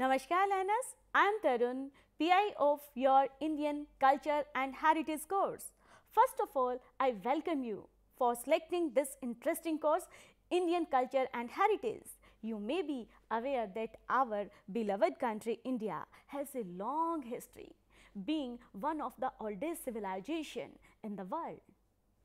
Namaskar learners, I am Tarun, PI of your Indian Culture and Heritage course. First of all, I welcome you for selecting this interesting course, Indian Culture and Heritage. You may be aware that our beloved country India has a long history, being one of the oldest civilization in the world.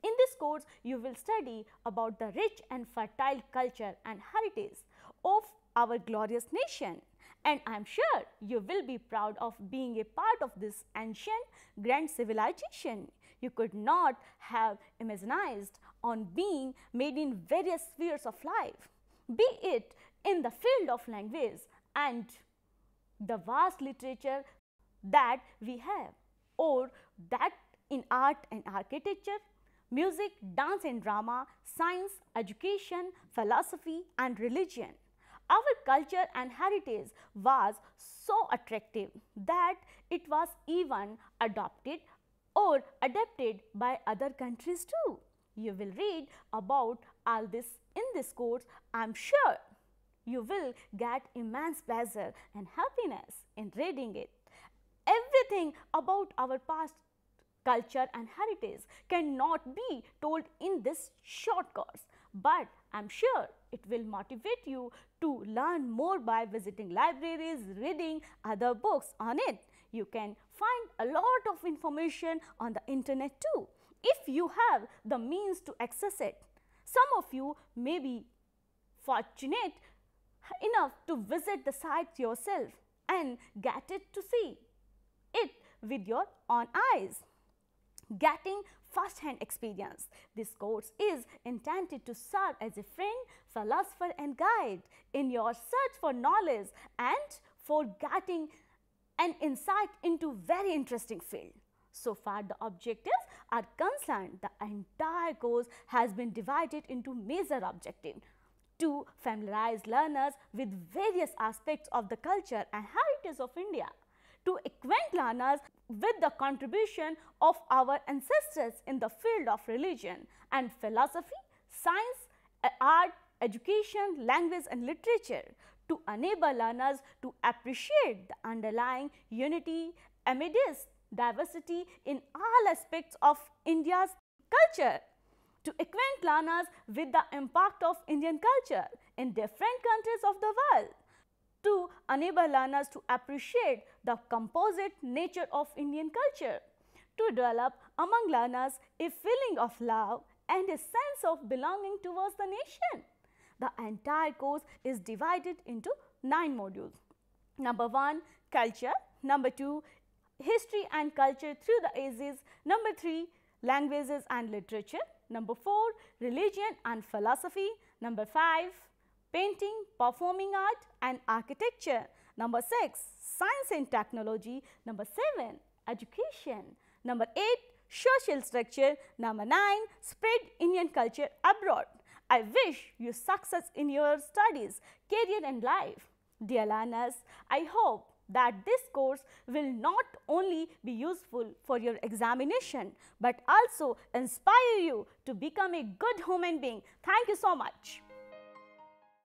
In this course, you will study about the rich and fertile culture and heritage of our glorious nation and I am sure you will be proud of being a part of this ancient grand civilization. You could not have imagined on being made in various spheres of life, be it in the field of language and the vast literature that we have or that in art and architecture, music, dance and drama, science, education, philosophy and religion. Our culture and heritage was so attractive that it was even adopted or adapted by other countries too. You will read about all this in this course, I am sure. You will get immense pleasure and happiness in reading it. Everything about our past culture and heritage cannot be told in this short course but I am sure it will motivate you to learn more by visiting libraries, reading other books on it. You can find a lot of information on the internet too, if you have the means to access it. Some of you may be fortunate enough to visit the site yourself and get it to see it with your own eyes getting first-hand experience. This course is intended to serve as a friend, philosopher and guide in your search for knowledge and for getting an insight into very interesting field. So far the objectives are concerned, the entire course has been divided into major objectives to familiarize learners with various aspects of the culture and heritage of India to acquaint learners with the contribution of our ancestors in the field of religion and philosophy, science, art, education, language and literature to enable learners to appreciate the underlying unity amidst diversity in all aspects of India's culture. To acquaint learners with the impact of Indian culture in different countries of the world to enable learners to appreciate the composite nature of Indian culture, to develop among learners a feeling of love and a sense of belonging towards the nation. The entire course is divided into 9 modules. Number 1 culture, number 2 history and culture through the ages, number 3 languages and literature, number 4 religion and philosophy, number 5 painting, performing art and architecture. Number 6, science and technology. Number 7, education. Number 8, social structure. Number 9, spread Indian culture abroad. I wish you success in your studies, career and life. Dear learners, I hope that this course will not only be useful for your examination, but also inspire you to become a good human being. Thank you so much.